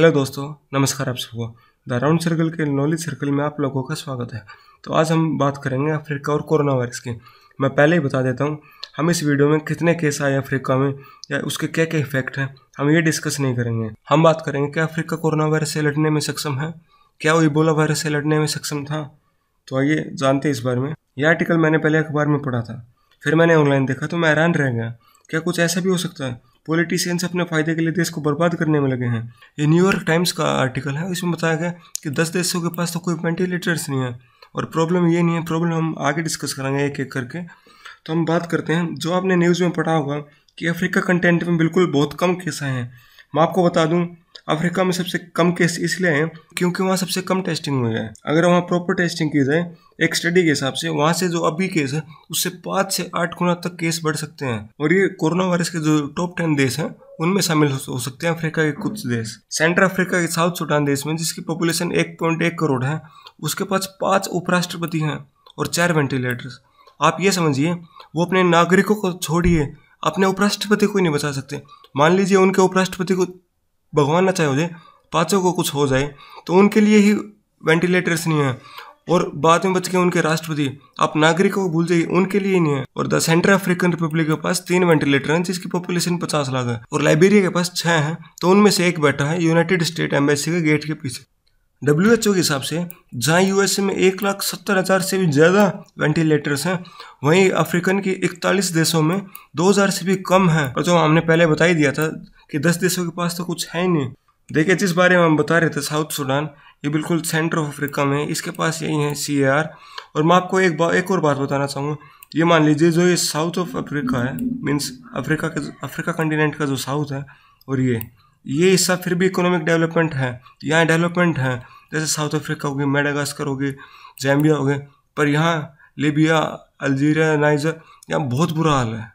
hello दोस्तों नमस्कार आप सबको द राउंड सर्कल के नॉलेज सर्कल में आप लोगों का स्वागत है तो आज हम बात करेंगे अफ्रीका और कोरोना वायरस की मैं पहले ही बता देता हूँ हम इस वीडियो में कितने केस आए अफ्रीका में या उसके क्या क्या इफेक्ट हैं हम ये डिस्कस नहीं करेंगे हम बात करेंगे क्या अफ्रीका कोरोना वायरस से लड़ने में सक्षम है क्या वो इबोला वायरस से लड़ने में सक्षम था तो आइए जानते हैं इस बारे में यह आर्टिकल मैंने पहले अखबार में पढ़ा था फिर मैंने ऑनलाइन देखा तो मैं हैरान रह गया क्या कुछ ऐसा भी हो सकता है पॉलिटिशियंस अपने फायदे के लिए देश को बर्बाद करने में लगे हैं ये न्यूयॉर्क टाइम्स का आर्टिकल है इसमें बताया गया कि दस देशों के पास तो कोई वेंटिलेटर्स नहीं है और प्रॉब्लम ये नहीं है प्रॉब्लम हम आगे डिस्कस करेंगे एक एक करके तो हम बात करते हैं जो आपने न्यूज़ में पढ़ा होगा कि अफ्रीका कंटेंट में बिल्कुल बहुत कम केस आए हैं मैं आपको बता दूँ अफ्रीका में सबसे कम केस इसलिए हैं क्योंकि वहाँ सबसे कम टेस्टिंग हुई है अगर वहाँ प्रॉपर टेस्टिंग की जाए एक स्टडी के हिसाब से वहाँ से जो अभी केस है उससे पाँच से आठ गुना तक केस बढ़ सकते हैं और ये कोरोना वायरस के जो टॉप टेन देश हैं उनमें शामिल हो सकते हैं अफ्रीका के कुछ देश सेंट्रल अफ्रीका के साउथ सूडान देश में जिसकी पॉपुलेशन एक पॉइंट एक करोड़ है उसके पास पाँच उपराष्ट्रपति हैं और चार वेंटिलेटर्स आप ये समझिए वो अपने नागरिकों को छोड़िए अपने उपराष्ट्रपति को ही नहीं बचा सकते मान लीजिए उनके उपराष्ट्रपति को भगवान ना चाहे हो जाए पाँचों को कुछ हो जाए तो उनके लिए ही वेंटिलेटर्स नहीं है और बाद में बच के उनके राष्ट्रपति आप नागरिकों को भूल जाइए उनके लिए नहीं है और द सेंट्रल अफ्रीकन रिपब्लिक के पास तीन वेंटिलेटर हैं जिसकी पॉपुलेशन पचास लाख है और लाइब्रेरिया के पास छह हैं तो उनमें से एक बैठा है यूनाइटेड स्टेट एम्बेसी के गेट के पीछे डब्ल्यू के हिसाब से जहाँ यूएसए में एक लाख सत्तर हज़ार से भी ज़्यादा वेंटिलेटर्स हैं वहीं अफ्रीकन के इकतालीस देशों में दो हज़ार से भी कम हैं और जो हमने पहले बता ही दिया था कि दस देशों के पास तो कुछ है ही नहीं देखिए जिस बारे में हम बता रहे थे साउथ सूडान ये बिल्कुल सेंटर ऑफ अफ्रीका में इसके पास यही है सी और मैं आपको एक एक और बात बताना चाहूँगा ये मान लीजिए जो ये साउथ ऑफ अफ्रीका है मीन्स अफ्रीका के अफ्रीका कंटिनेंट का जो साउथ है और ये ये हिस्सा फिर भी इकोनॉमिक डेवलपमेंट है यहाँ डेवलपमेंट है जैसे साउथ अफ्रीका होगी मेडागास्कर होगी जैम्बिया हो गए पर यहाँ लिबिया अल्जीरिया नाइजर यहाँ बहुत बुरा हाल है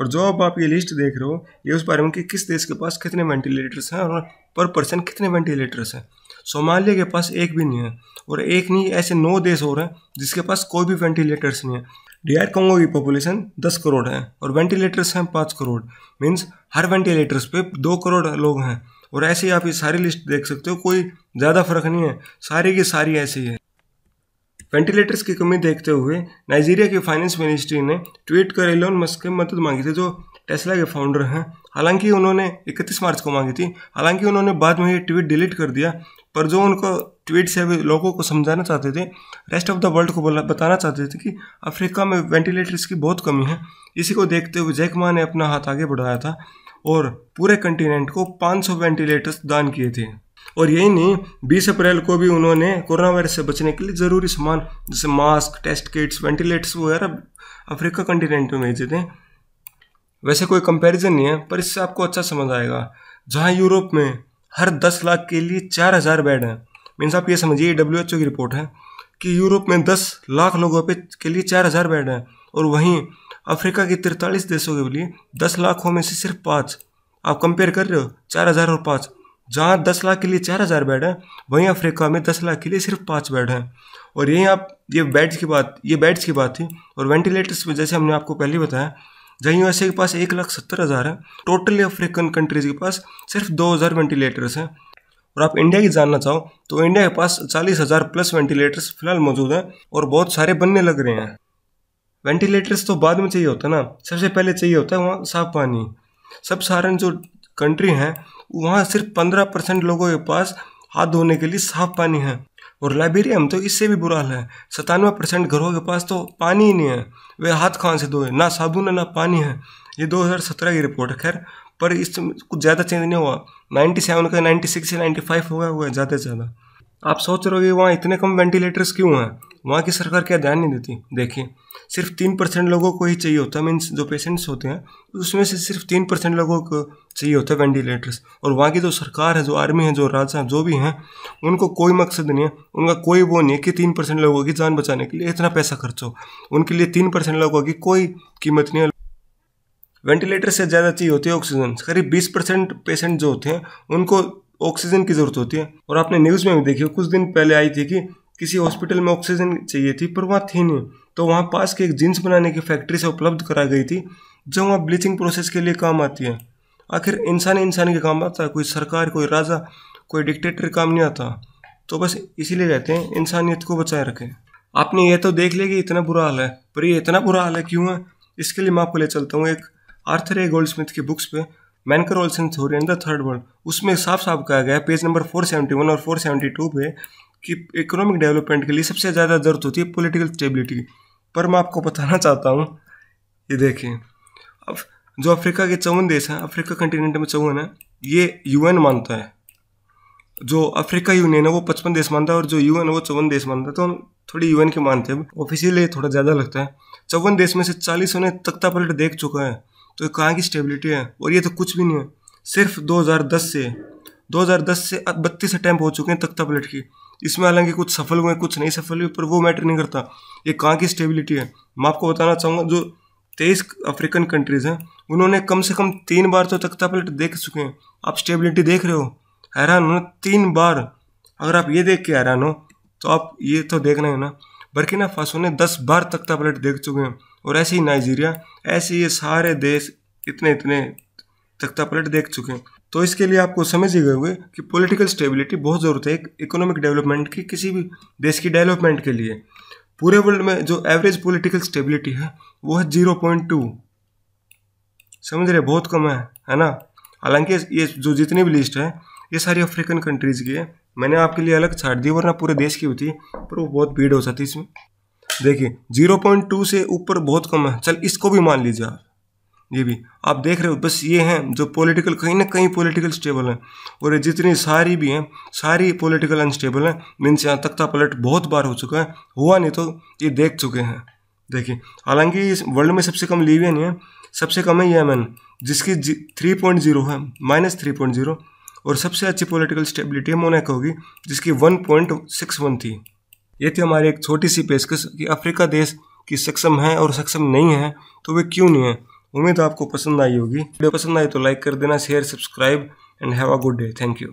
और जो अब आप ये लिस्ट देख रहे हो ये उस बारे में कि किस देश के पास कितने वेंटिलेटर्स हैं और पर पर्सन कितने वेंटिलेटर्स हैं सोमालिया के पास एक भी नहीं है और एक नहीं ऐसे नौ देश और हैं जिसके पास कोई भी वेंटिलेटर्स नहीं है डीआर कॉन्गो की पॉपुलेशन दस करोड़ है और वेंटिलेटर्स हैं पाँच करोड़ मीन्स हर वेंटिलेटर्स पे दो करोड़ लोग हैं और ऐसे ही आप ये सारी लिस्ट देख सकते हो कोई ज़्यादा फर्क नहीं है सारी की सारी ऐसी है वेंटिलेटर्स की कमी देखते हुए नाइजीरिया की फाइनेंस मिनिस्ट्री ने ट्वीट कर एलोन मस्क की मदद मांगी थी जो टेस्ला के फाउंडर हैं हालांकि उन्होंने 31 मार्च को मांगी थी हालांकि उन्होंने बाद में ये ट्वीट डिलीट कर दिया पर जो उनको ट्वीट से भी लोगों को समझाना चाहते थे रेस्ट ऑफ द वर्ल्ड को बताना चाहते थे कि अफ्रीका में वेंटिलेटर्स की बहुत कमी है इसी को देखते हुए जैकमा ने अपना हाथ आगे बढ़ाया था और पूरे कंटिनेंट को 500 वेंटिलेटर्स दान किए थे और यही नहीं 20 अप्रैल को भी उन्होंने कोरोना वायरस से बचने के लिए ज़रूरी सामान जैसे मास्क टेस्ट किट्स वेंटिलेटर्स वगैरह अफ्रीका कंटिनेंट में भेजे थे वैसे कोई कंपैरिजन नहीं है पर इससे आपको अच्छा समझ आएगा जहाँ यूरोप में हर दस लाख के लिए चार हज़ार बेड हैं मीन्स आप ये समझिए डब्ल्यू एच ओ की रिपोर्ट है कि यूरोप में दस लाख लोगों पे के लिए चार हज़ार बेड हैं और वहीं अफ्रीका के तिरतालीस देशों के लिए दस लाखों में से सिर्फ पाँच आप कंपेयर कर रहे हो चार हज़ार और पाँच जहाँ दस लाख के लिए चार हज़ार बेड हैं वहीं अफ्रीका में दस लाख के लिए सिर्फ पाँच बेड हैं और यही आप ये बेड्स की बात ये बेड्स की बात थी और वेंटिलेटर्स में जैसे हमने आपको पहले बताया जहाँ यू के पास एक लाख सत्तर हज़ार है टोटली अफ्रीकन कंट्रीज़ के पास सिर्फ दो हज़ार वेंटिलेटर्स हैं और आप इंडिया की जानना चाहो तो इंडिया के पास चालीस हज़ार प्लस वेंटिलेटर्स फिलहाल मौजूद हैं और बहुत सारे बनने लग रहे हैं वेंटिलेटर्स तो बाद में चाहिए होता है ना सबसे पहले चाहिए होता है वहाँ साफ पानी सब सारे जो कंट्री हैं वहाँ सिर्फ पंद्रह परसेंट लोगों के पास हाथ धोने के लिए साफ पानी है और लाइब्रेरिया में तो इससे भी बुरा हाल है सतानवे परसेंट घरों के पास तो पानी ही नहीं है वे हाथ खान से धोए ना साबुन है ना पानी है ये 2017 की रिपोर्ट है खैर पर इस कुछ ज़्यादा चेंज नहीं हुआ 97 का नाइन्टी 96 या फाइव हुआ हुआ है ज़्यादा से ज़्यादा आप सोच रहे हो कि वहाँ इतने कम वेंटिलेटर्स क्यों हैं वहाँ की सरकार क्या ध्यान नहीं देती देखिए सिर्फ तीन परसेंट लोगों को ही चाहिए होता है मीन्स जो पेशेंट्स होते हैं उसमें से सिर्फ तीन परसेंट लोगों को चाहिए होता है वेंटिलेटर्स और वहाँ की जो सरकार है जो आर्मी है जो राजा जो भी हैं उनको कोई मकसद नहीं है उनका कोई वो नहीं है कि तीन परसेंट लोगों की जान बचाने के लिए इतना पैसा खर्च हो उनके लिए तीन परसेंट लोगों की कोई कीमत नहीं है वेंटिलेटर से ज़्यादा चाहिए होती है ऑक्सीजन करीब बीस परसेंट पेशेंट जो होते हैं उनको ऑक्सीजन की ज़रूरत होती है और आपने न्यूज़ में भी देखी कुछ दिन पहले आई थी कि किसी हॉस्पिटल में ऑक्सीजन चाहिए थी पर वहाँ थी नहीं तो वहाँ पास के एक जींस बनाने की फैक्ट्री से उपलब्ध करा गई थी जो वहाँ ब्लीचिंग प्रोसेस के लिए काम आती है आखिर इंसान इंसान के काम आता है कोई सरकार कोई राजा कोई डिक्टेटर काम नहीं आता तो बस इसीलिए रहते हैं इंसानियत को बचाए रखें आपने ये तो देख लिया कि इतना बुरा हाल है पर ये इतना बुरा हाल है क्यों है इसके लिए मैं आपको ले चलता हूँ एक आर्थर ए गोल्ड स्मिथ की बुक्स पे Mancur Olson theory in the third world उसमें साफ साफ कहा गया पेज नंबर वन और फोर टू पे कि इकोनॉमिक डेवलपमेंट के लिए सबसे ज़्यादा ज़रूरत होती है पॉलिटिकल स्टेबिलिटी की पर मैं आपको बताना चाहता हूँ ये देखें अब जो अफ्रीका के चौवन देश हैं अफ्रीका कंटिनेंट में चौवन है ये यूएन मानता है जो अफ्रीका यूनियन है वो पचपन देश मानता है और जो यूएन है वो चौवन देश मानता है तो हम थोड़ी यूएन के मानते हैं ऑफिशियली थोड़ा ज़्यादा लगता है चौवन देश में से चालीस ने तख्ता पलट देख चुका है तो कहाँ की स्टेबिलिटी है और ये तो कुछ भी नहीं है सिर्फ 2010 से 2010 से बत्तीस अटैम्प हो चुके हैं तख्ता पलट की इसमें हालांकि कुछ सफल हुए कुछ नहीं सफल हुए पर वो मैटर नहीं करता ये कहाँ की स्टेबिलिटी है मैं आपको बताना चाहूँगा जो तेईस अफ्रीकन कंट्रीज़ हैं उन्होंने कम से कम तीन बार तो तख्ता पलट देख चुके हैं आप स्टेबिलिटी देख रहे हो हैरान हो तीन बार अगर आप ये देख के हैरान हो तो आप ये तो देख रहे हो ना ना फासो ने दस बार तख्ता पलट देख चुके हैं और ऐसे ही नाइजीरिया ऐसे ये सारे देश इतने इतने तख्ता पलट देख चुके हैं तो इसके लिए आपको समझ ही गए होंगे कि पॉलिटिकल स्टेबिलिटी बहुत ज़रूरत है एक इकोनॉमिक डेवलपमेंट की किसी भी देश की डेवलपमेंट के लिए पूरे वर्ल्ड में जो एवरेज पॉलिटिकल स्टेबिलिटी है वो है जीरो पॉइंट टू समझ रहे बहुत कम है है ना हालांकि ये जो जितनी भी लिस्ट है ये सारी अफ्रीकन कंट्रीज़ की है मैंने आपके लिए अलग छाट दी वरना पूरे देश की होती पर वो बहुत भीड़ हो जाती इसमें देखिए जीरो से ऊपर बहुत कम है चल इसको भी मान लीजिए आप ये भी आप देख रहे हो बस ये हैं जो पॉलिटिकल कहीं ना कहीं पॉलिटिकल स्टेबल हैं और जितनी सारी भी हैं सारी पॉलिटिकल अनस्टेबल हैं मीन्स यहाँ तख्ता पलट बहुत बार हो चुका है हुआ नहीं तो ये देख चुके हैं देखिए हालांकि वर्ल्ड में सबसे कम लीवियन है सबसे कम है यमन जिसकी थ्री पॉइंट जीरो है माइनस थ्री पॉइंट जीरो और सबसे अच्छी पॉलिटिकल स्टेबिलिटी है मोनेको की जिसकी वन पॉइंट सिक्स वन थी ये थी हमारी एक छोटी सी पेशकश कि अफ्रीका देश की सक्षम है और सक्षम नहीं है तो वे क्यों नहीं है उम्मीद तो आपको पसंद आई होगी वीडियो पसंद आई तो लाइक कर देना share subscribe and have a good day thank you